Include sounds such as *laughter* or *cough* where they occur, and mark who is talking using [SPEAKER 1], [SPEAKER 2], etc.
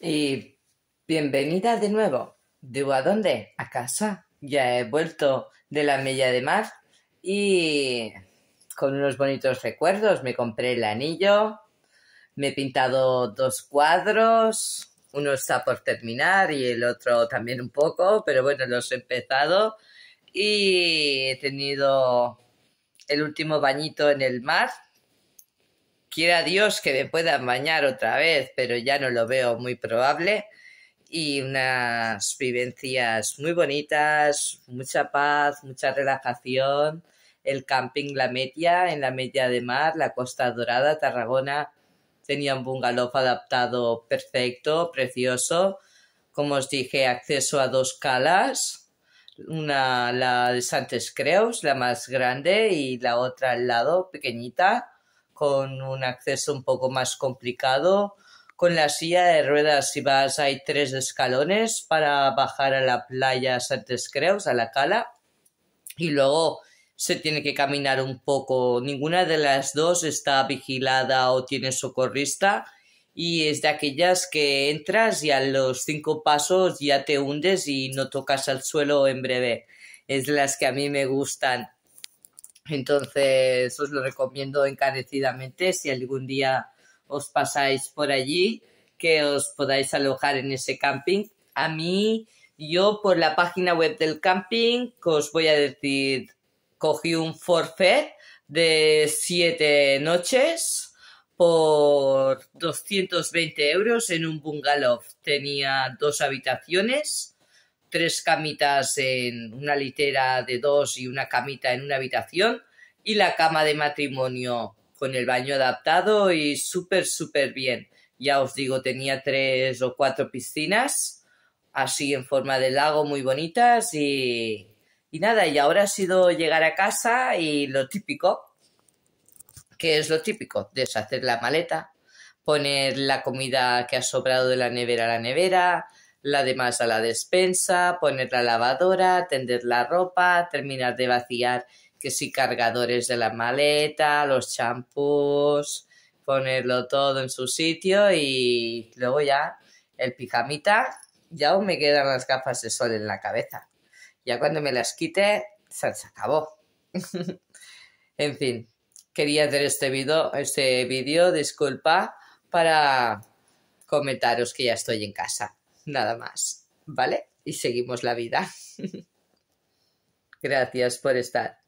[SPEAKER 1] y bienvenida de nuevo. ¿Digo a dónde? A casa. Ya he vuelto de la mella de mar y con unos bonitos recuerdos. Me compré el anillo, me he pintado dos cuadros, uno está por terminar y el otro también un poco, pero bueno, los he empezado y he tenido el último bañito en el mar Quiera Dios que me puedan bañar otra vez, pero ya no lo veo muy probable. Y unas vivencias muy bonitas, mucha paz, mucha relajación. El camping La Media, en la Media de Mar, la Costa Dorada, Tarragona, tenía un bungalow adaptado perfecto, precioso. Como os dije, acceso a dos calas, una la de Santes Creus, la más grande, y la otra al lado, pequeñita con un acceso un poco más complicado. Con la silla de ruedas, si vas, hay tres escalones para bajar a la playa Santos Creus, a la cala. Y luego se tiene que caminar un poco. Ninguna de las dos está vigilada o tiene socorrista. Y es de aquellas que entras y a los cinco pasos ya te hundes y no tocas al suelo en breve. Es las que a mí me gustan. Entonces, os lo recomiendo encarecidamente si algún día os pasáis por allí, que os podáis alojar en ese camping. A mí, yo por la página web del camping, os voy a decir, cogí un forfait de siete noches por 220 euros en un bungalow. Tenía dos habitaciones tres camitas en una litera de dos y una camita en una habitación y la cama de matrimonio con el baño adaptado y súper, súper bien. Ya os digo, tenía tres o cuatro piscinas así en forma de lago muy bonitas y, y nada, y ahora ha sido llegar a casa y lo típico, que es lo típico, deshacer la maleta, poner la comida que ha sobrado de la nevera a la nevera, la demás a la despensa, poner la lavadora, tender la ropa, terminar de vaciar que si cargadores de la maleta, los champús, ponerlo todo en su sitio y luego ya el pijamita, ya aún me quedan las gafas de sol en la cabeza. Ya cuando me las quite, se acabó. *laughs* en fin, quería hacer este vídeo, este vídeo disculpa, para comentaros que ya estoy en casa nada más, ¿vale? Y seguimos la vida. *laughs* Gracias por estar.